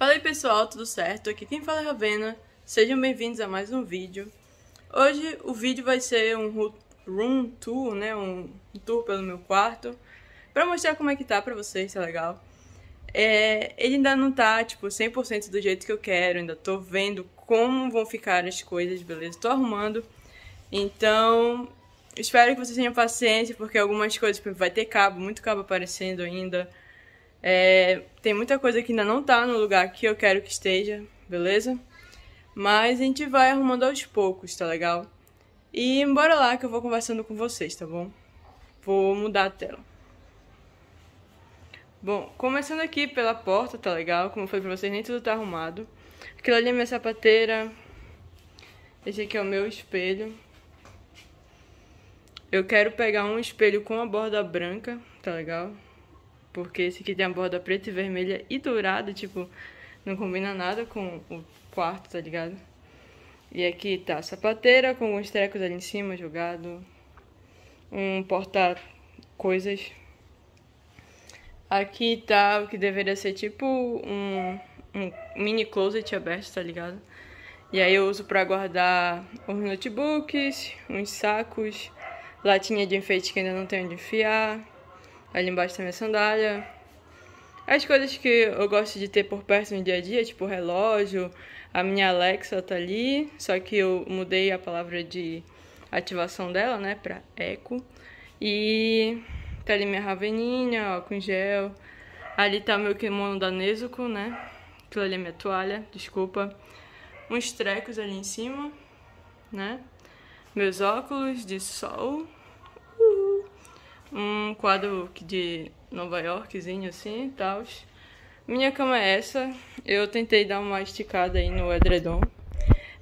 Fala aí pessoal, tudo certo? Aqui quem fala é Ravena, sejam bem-vindos a mais um vídeo. Hoje o vídeo vai ser um room tour, né, um tour pelo meu quarto, pra mostrar como é que tá pra vocês, se é legal. É, ele ainda não tá, tipo, 100% do jeito que eu quero, ainda tô vendo como vão ficar as coisas, beleza? Tô arrumando, então espero que vocês tenham paciência, porque algumas coisas, tipo, vai ter cabo, muito cabo aparecendo ainda, é, tem muita coisa que ainda não tá no lugar que eu quero que esteja, beleza? Mas a gente vai arrumando aos poucos, tá legal? E bora lá que eu vou conversando com vocês, tá bom? Vou mudar a tela. Bom, começando aqui pela porta, tá legal? Como foi pra vocês, nem tudo tá arrumado. Aquilo ali é minha sapateira. Esse aqui é o meu espelho. Eu quero pegar um espelho com a borda branca, tá legal? Porque esse aqui é tem a borda preta e vermelha e dourada, tipo, não combina nada com o quarto, tá ligado? E aqui tá a sapateira com alguns trecos ali em cima jogado. Um porta-coisas. Aqui tá o que deveria ser tipo um, um mini closet aberto, tá ligado? E aí eu uso pra guardar os notebooks, uns sacos, latinha de enfeite que ainda não tenho de enfiar, Ali embaixo tem tá minha sandália. As coisas que eu gosto de ter por perto no dia a dia, tipo relógio, a minha Alexa tá ali, só que eu mudei a palavra de ativação dela, né, pra eco. E tá ali minha raveninha, ó, com gel. Ali tá meu kimono da Nezuko, né? Aquilo ali é minha toalha, desculpa. Uns trecos ali em cima, né? Meus óculos de sol um quadro de Nova Yorkzinho assim e tal. Minha cama é essa. Eu tentei dar uma esticada aí no edredom.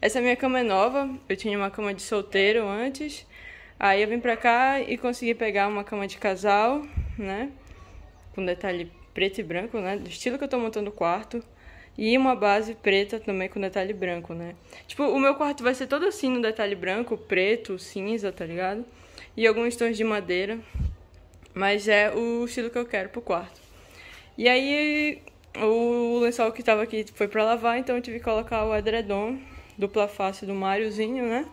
Essa minha cama é nova. Eu tinha uma cama de solteiro antes. Aí eu vim pra cá e consegui pegar uma cama de casal, né? Com detalhe preto e branco, né? Do estilo que eu tô montando o quarto. E uma base preta também com detalhe branco, né? Tipo, o meu quarto vai ser todo assim no detalhe branco, preto, cinza, tá ligado? E alguns tons de madeira, mas é o estilo que eu quero pro quarto. E aí o lençol que estava aqui foi para lavar, então eu tive que colocar o edredom dupla face do Mariozinho, né?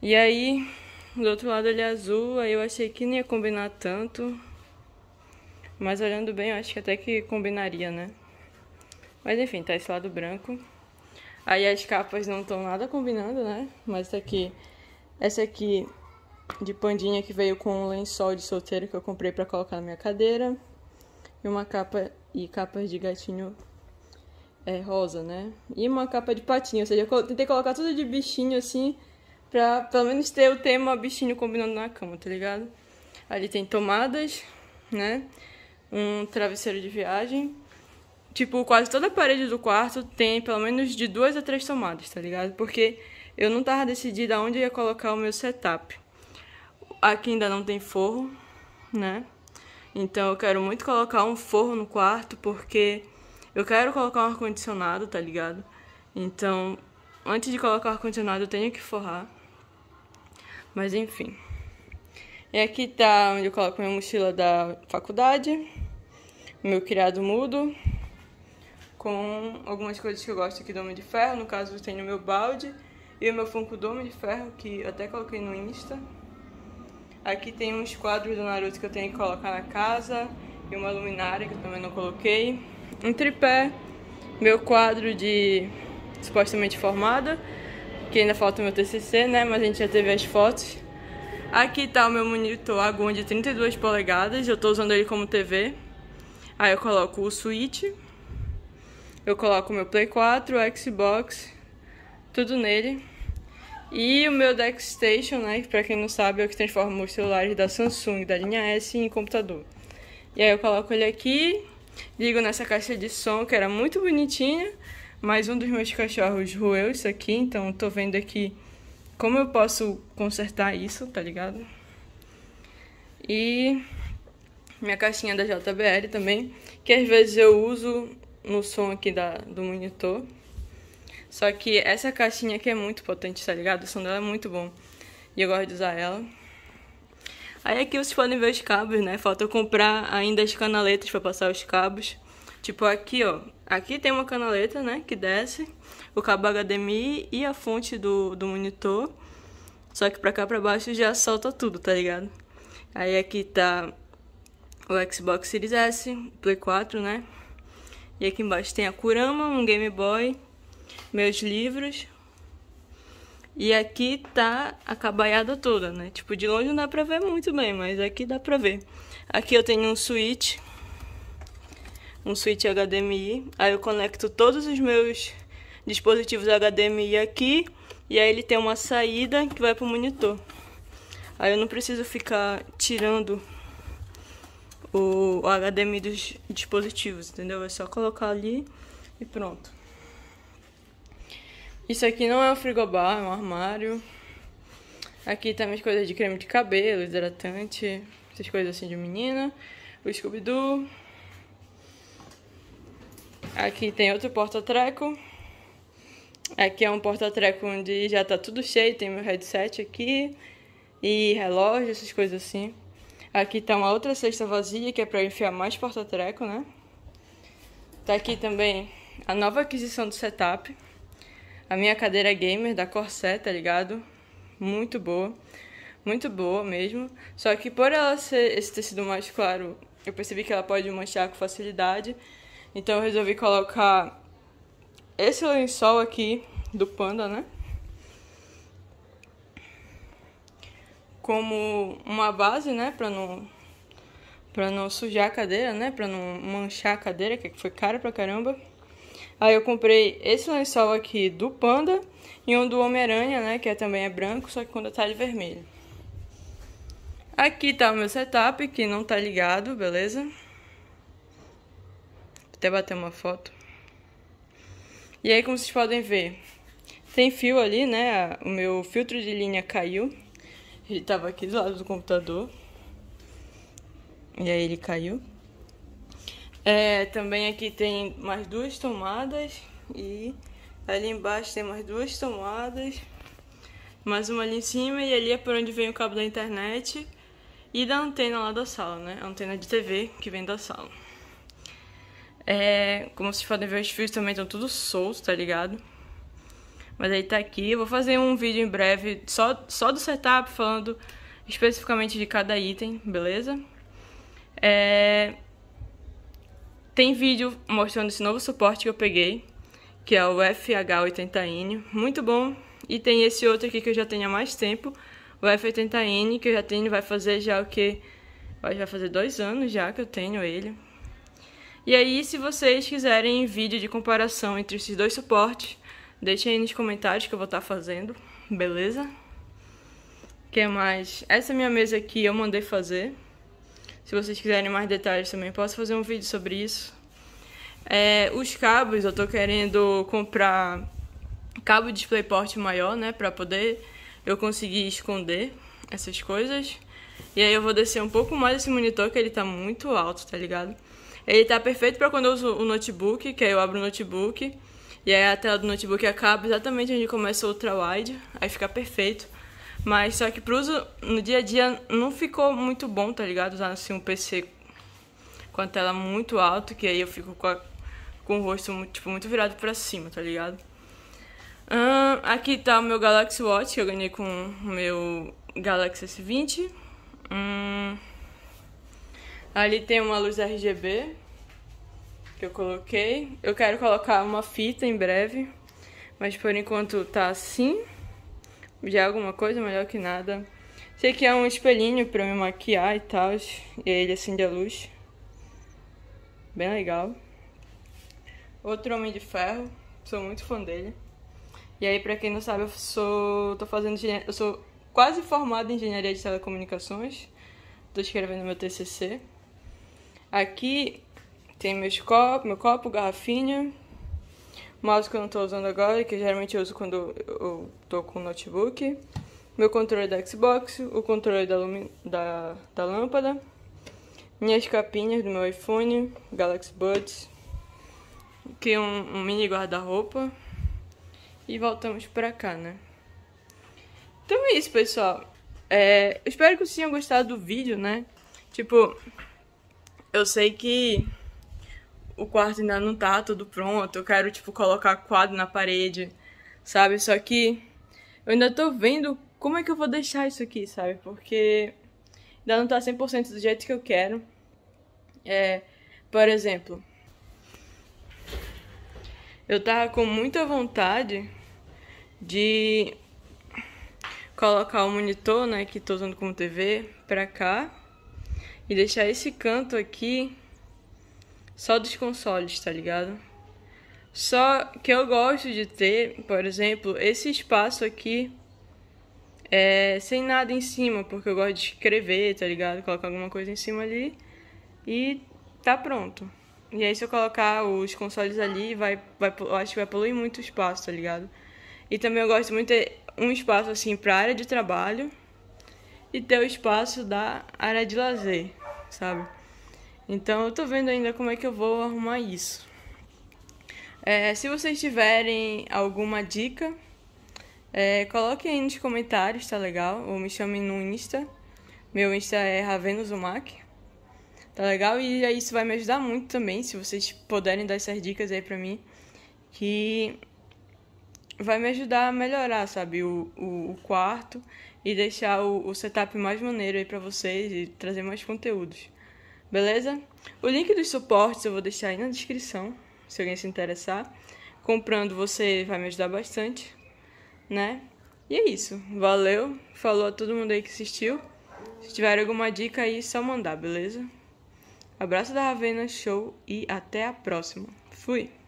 E aí do outro lado ele é azul, aí eu achei que não ia combinar tanto. Mas olhando bem, eu acho que até que combinaria, né? Mas enfim, tá esse lado branco. Aí as capas não estão nada combinando, né? Mas essa aqui, essa aqui de pandinha que veio com um lençol de solteiro que eu comprei para colocar na minha cadeira e uma capa e capas de gatinho é, rosa, né? E uma capa de patinho, ou seja, eu tentei colocar tudo de bichinho assim pra pelo menos ter o tema bichinho combinando na cama, tá ligado? Ali tem tomadas, né? Um travesseiro de viagem. Tipo, quase toda a parede do quarto tem pelo menos de duas a três tomadas, tá ligado? Porque eu não tava decidida onde ia colocar o meu setup. Aqui ainda não tem forro, né? Então eu quero muito colocar um forro no quarto porque eu quero colocar um ar-condicionado, tá ligado? Então, antes de colocar o ar-condicionado, eu tenho que forrar. Mas enfim. E aqui tá onde eu coloco minha mochila da faculdade, meu criado mudo, com algumas coisas que eu gosto aqui do Homem de Ferro. No caso, eu tenho meu balde e o meu Funko do Homem de Ferro, que até coloquei no Insta. Aqui tem uns quadros do Naruto que eu tenho que colocar na casa. E uma luminária que eu também não coloquei. Um tripé. Meu quadro de supostamente formada. Que ainda falta o meu TCC, né? Mas a gente já teve as fotos. Aqui tá o meu monitor Agon de 32 polegadas. Eu tô usando ele como TV. Aí eu coloco o Switch. Eu coloco o meu Play 4, o Xbox. Tudo nele. E o meu station né, que pra quem não sabe é o que transforma os celulares da Samsung, da linha S, em computador. E aí eu coloco ele aqui, ligo nessa caixa de som, que era muito bonitinha, mas um dos meus cachorros roeu isso aqui, então tô vendo aqui como eu posso consertar isso, tá ligado? E minha caixinha da JBL também, que às vezes eu uso no som aqui da, do monitor. Só que essa caixinha aqui é muito potente, tá ligado? O som dela é muito bom. E eu gosto de usar ela. Aí aqui vocês podem ver os cabos, né? Falta eu comprar ainda as canaletas pra passar os cabos. Tipo aqui, ó. Aqui tem uma canaleta, né? Que desce. O cabo HDMI e a fonte do, do monitor. Só que pra cá pra baixo já solta tudo, tá ligado? Aí aqui tá o Xbox Series S, Play 4, né? E aqui embaixo tem a Kurama, um Game Boy meus livros. E aqui tá a cabaiada toda, né? Tipo, de longe não dá pra ver muito bem, mas aqui dá pra ver. Aqui eu tenho um switch, um switch HDMI. Aí eu conecto todos os meus dispositivos HDMI aqui. E aí ele tem uma saída que vai pro monitor. Aí eu não preciso ficar tirando o HDMI dos dispositivos, entendeu? É só colocar ali e pronto. Isso aqui não é um frigobar, é um armário. Aqui tá minhas coisas de creme de cabelo, hidratante, essas coisas assim de menina. O Scooby-Doo. Aqui tem outro porta-treco. Aqui é um porta-treco onde já tá tudo cheio, tem meu headset aqui. E relógio, essas coisas assim. Aqui tá uma outra cesta vazia, que é pra enfiar mais porta-treco, né? Tá aqui também a nova aquisição do setup. A minha cadeira é gamer da Corsair, tá ligado? Muito boa. Muito boa mesmo. Só que por ela ser esse tecido mais claro, eu percebi que ela pode manchar com facilidade. Então eu resolvi colocar esse lençol aqui do Panda, né? Como uma base, né? Pra não, pra não sujar a cadeira, né? Pra não manchar a cadeira, que foi cara pra caramba. Aí eu comprei esse lençol aqui do Panda e um do Homem-Aranha, né? Que é, também é branco, só que com detalhe vermelho. Aqui tá o meu setup, que não tá ligado, beleza? Vou até bater uma foto. E aí, como vocês podem ver, tem fio ali, né? O meu filtro de linha caiu. Ele tava aqui do lado do computador. E aí ele caiu. É, também aqui tem mais duas tomadas e ali embaixo tem mais duas tomadas, mais uma ali em cima e ali é por onde vem o cabo da internet e da antena lá da sala, né? A antena de TV que vem da sala. É, como vocês podem ver, os fios também estão tudo soltos, tá ligado? Mas aí tá aqui. Eu vou fazer um vídeo em breve só, só do setup, falando especificamente de cada item, beleza? É, tem vídeo mostrando esse novo suporte que eu peguei, que é o FH80N, muito bom. E tem esse outro aqui que eu já tenho há mais tempo, o F80N, que eu já tenho, vai fazer já o que? Vai fazer dois anos já que eu tenho ele. E aí, se vocês quiserem vídeo de comparação entre esses dois suportes, deixem aí nos comentários que eu vou estar tá fazendo, beleza? que mais? Essa minha mesa aqui eu mandei fazer. Se vocês quiserem mais detalhes também, posso fazer um vídeo sobre isso. É, os cabos, eu tô querendo comprar cabo DisplayPort maior, né? Pra poder eu conseguir esconder essas coisas. E aí eu vou descer um pouco mais esse monitor, que ele tá muito alto, tá ligado? Ele tá perfeito pra quando eu uso o notebook, que aí eu abro o notebook. E aí a tela do notebook acaba exatamente onde começa o ultra-wide. Aí fica perfeito. Mas só que pro uso no dia a dia não ficou muito bom, tá ligado? Usar assim um PC com a tela muito alta, que aí eu fico com, a, com o rosto tipo, muito virado pra cima, tá ligado? Hum, aqui tá o meu Galaxy Watch, que eu ganhei com o meu Galaxy S20. Hum, ali tem uma luz RGB que eu coloquei. Eu quero colocar uma fita em breve, mas por enquanto tá assim já é alguma coisa, melhor que nada. Sei que é um espelhinho pra me maquiar e tal, e ele acende a luz. Bem legal. Outro Homem de Ferro, sou muito fã dele. E aí, pra quem não sabe, eu sou. tô fazendo eu sou quase formada em engenharia de telecomunicações. Tô escrevendo meu TCC. Aqui tem meus copos, meu copo, garrafinha, mouse que eu não estou usando agora, que geralmente eu uso quando eu estou com o notebook, meu controle da Xbox, o controle da, da, da lâmpada, minhas capinhas do meu iPhone, Galaxy Buds, que é um, um mini guarda-roupa e voltamos pra cá, né? Então é isso, pessoal. É, espero que vocês tenham gostado do vídeo, né? Tipo, eu sei que o quarto ainda não tá tudo pronto, eu quero, tipo, colocar quadro na parede, sabe? Só que eu ainda tô vendo como é que eu vou deixar isso aqui, sabe? Porque ainda não tá 100% do jeito que eu quero. É, por exemplo, eu tava com muita vontade de colocar o monitor, né, que tô usando como TV, pra cá e deixar esse canto aqui só dos consoles, tá ligado? Só que eu gosto de ter, por exemplo, esse espaço aqui é, sem nada em cima, porque eu gosto de escrever, tá ligado? Colocar alguma coisa em cima ali e tá pronto. E aí se eu colocar os consoles ali, vai, vai, eu acho que vai poluir muito o espaço, tá ligado? E também eu gosto muito de ter um espaço assim pra área de trabalho e ter o espaço da área de lazer, sabe? Então eu tô vendo ainda como é que eu vou arrumar isso. É, se vocês tiverem alguma dica, é, coloque aí nos comentários, tá legal? Ou me chamem no Insta. Meu Insta é Ravenuzumak. Tá legal? E aí isso vai me ajudar muito também, se vocês puderem dar essas dicas aí pra mim. Que vai me ajudar a melhorar, sabe, o, o, o quarto e deixar o, o setup mais maneiro aí pra vocês e trazer mais conteúdos beleza? O link dos suportes eu vou deixar aí na descrição, se alguém se interessar. Comprando você vai me ajudar bastante, né? E é isso. Valeu. Falou a todo mundo aí que assistiu. Se tiver alguma dica aí, só mandar, beleza? Abraço da Ravena Show e até a próxima. Fui!